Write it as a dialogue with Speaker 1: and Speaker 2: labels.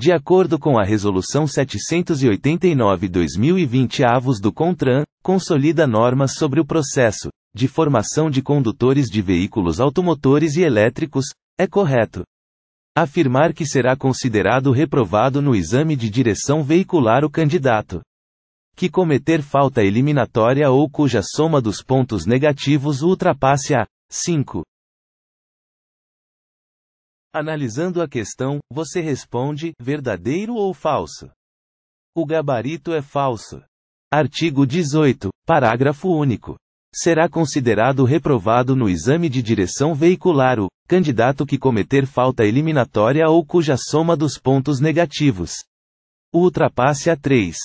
Speaker 1: De acordo com a Resolução 789-2020 avos do CONTRAN, consolida normas sobre o processo de formação de condutores de veículos automotores e elétricos, é correto afirmar que será considerado reprovado no exame de direção veicular o candidato que cometer falta eliminatória ou cuja soma dos pontos negativos ultrapasse a 5 Analisando a questão, você responde: verdadeiro ou falso? O gabarito é falso. Artigo 18, parágrafo único. Será considerado reprovado no exame de direção veicular o candidato que cometer falta eliminatória ou cuja soma dos pontos negativos ultrapasse a 3.